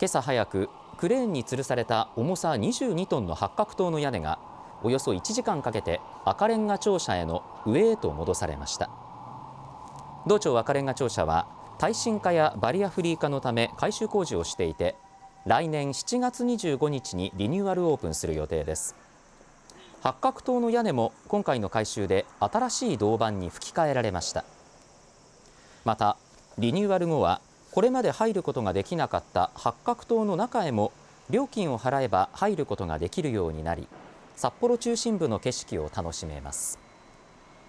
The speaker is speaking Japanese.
今朝早くクレーンに吊るされた重さ22トンの八角塔の屋根がおよそ1時間かけて赤レンガ庁舎への上へと戻されました道庁赤レンガ庁舎は耐震化やバリアフリー化のため改修工事をしていて来年7月25日にリニューアルオープンする予定です八角塔の屋根も今回の改修で新しい銅板に吹き替えられましたまたリニューアル後はこれまで入ることができなかった八角島の中へも料金を払えば入ることができるようになり札幌中心部の景色を楽しめます。